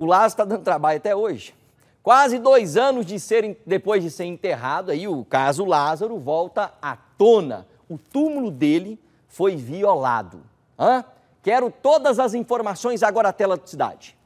O Lázaro está dando trabalho até hoje. Quase dois anos de ser, depois de ser enterrado, aí o caso Lázaro volta à tona. O túmulo dele foi violado. Hã? Quero todas as informações agora à tela da cidade.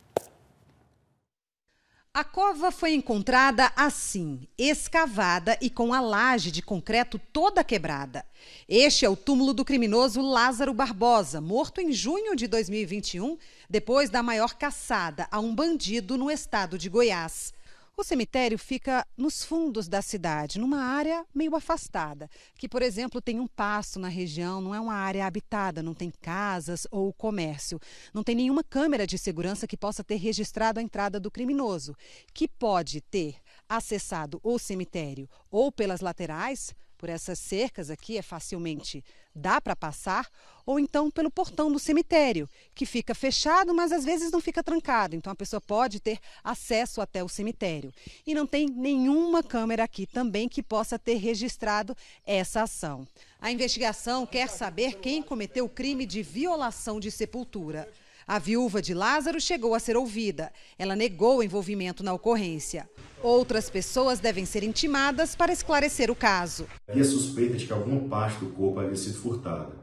A cova foi encontrada assim, escavada e com a laje de concreto toda quebrada. Este é o túmulo do criminoso Lázaro Barbosa, morto em junho de 2021, depois da maior caçada a um bandido no estado de Goiás. O cemitério fica nos fundos da cidade, numa área meio afastada, que, por exemplo, tem um pasto na região, não é uma área habitada, não tem casas ou comércio. Não tem nenhuma câmera de segurança que possa ter registrado a entrada do criminoso, que pode ter acessado o cemitério ou pelas laterais por essas cercas aqui é facilmente dá para passar, ou então pelo portão do cemitério, que fica fechado, mas às vezes não fica trancado, então a pessoa pode ter acesso até o cemitério. E não tem nenhuma câmera aqui também que possa ter registrado essa ação. A investigação quer saber quem cometeu o crime de violação de sepultura. A viúva de Lázaro chegou a ser ouvida. Ela negou o envolvimento na ocorrência. Outras pessoas devem ser intimadas para esclarecer o caso. Havia suspeita de que alguma parte do corpo havia sido furtada,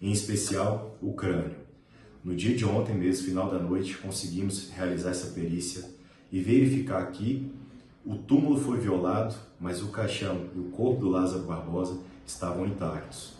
em especial o crânio. No dia de ontem mesmo, final da noite, conseguimos realizar essa perícia e verificar que o túmulo foi violado, mas o caixão e o corpo do Lázaro Barbosa estavam intactos.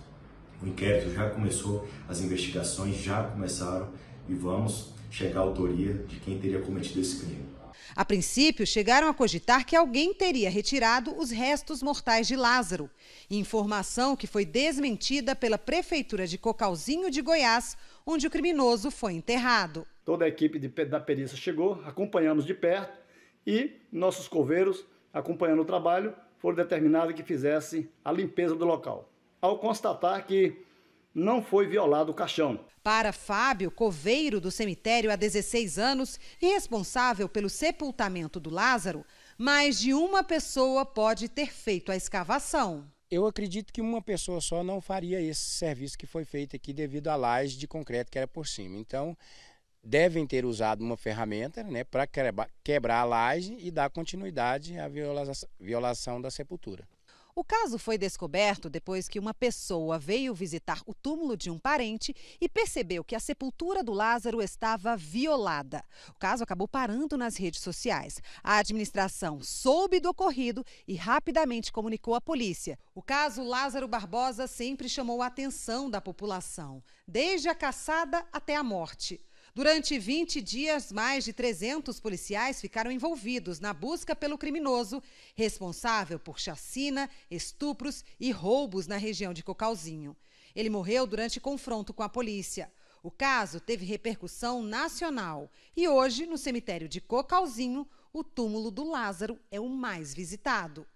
O inquérito já começou, as investigações já começaram e vamos chegar à autoria de quem teria cometido esse crime. A princípio, chegaram a cogitar que alguém teria retirado os restos mortais de Lázaro. Informação que foi desmentida pela Prefeitura de Cocalzinho de Goiás, onde o criminoso foi enterrado. Toda a equipe de, da perícia chegou, acompanhamos de perto e nossos coveiros, acompanhando o trabalho, foram determinados que fizessem a limpeza do local. Ao constatar que não foi violado o caixão. Para Fábio, coveiro do cemitério há 16 anos e responsável pelo sepultamento do Lázaro, mais de uma pessoa pode ter feito a escavação. Eu acredito que uma pessoa só não faria esse serviço que foi feito aqui devido à laje de concreto que era por cima. Então, devem ter usado uma ferramenta né, para quebrar a laje e dar continuidade à violação da sepultura. O caso foi descoberto depois que uma pessoa veio visitar o túmulo de um parente e percebeu que a sepultura do Lázaro estava violada. O caso acabou parando nas redes sociais. A administração soube do ocorrido e rapidamente comunicou à polícia. O caso Lázaro Barbosa sempre chamou a atenção da população, desde a caçada até a morte. Durante 20 dias, mais de 300 policiais ficaram envolvidos na busca pelo criminoso, responsável por chacina, estupros e roubos na região de Cocalzinho. Ele morreu durante confronto com a polícia. O caso teve repercussão nacional e hoje, no cemitério de Cocalzinho, o túmulo do Lázaro é o mais visitado.